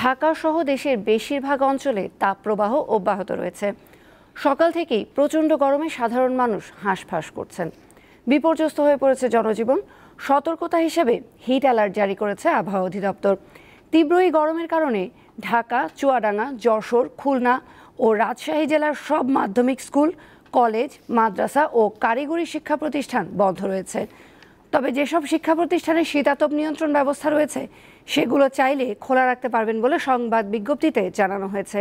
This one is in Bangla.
ঢাকা সহ দেশের বেশিরভাগ অঞ্চলে তাপপ্রবাহ অব্যাহত রয়েছে সকাল থেকেই প্রচণ্ড গরমে সাধারণ মানুষ হাঁসফাঁস করছেন বিপর্যস্ত হয়ে পড়েছে জনজীবন সতর্কতা হিসেবে হিট অ্যালার্ট জারি করেছে আবহাওয়া অধিদপ্তর তীব্র এই গরমের কারণে ঢাকা চুয়াডাঙ্গা যশোর খুলনা ও রাজশাহী জেলার সব মাধ্যমিক স্কুল কলেজ মাদ্রাসা ও কারিগরি শিক্ষা প্রতিষ্ঠান বন্ধ রয়েছে তবে যেসব শিক্ষা প্রতিষ্ঠানে শীতাতপ নিয়ন্ত্রণ ব্যবস্থা রয়েছে সেগুলো চাইলে খোলা রাখতে পারবেন বলে সংবাদ বিজ্ঞপ্তিতে জানানো হয়েছে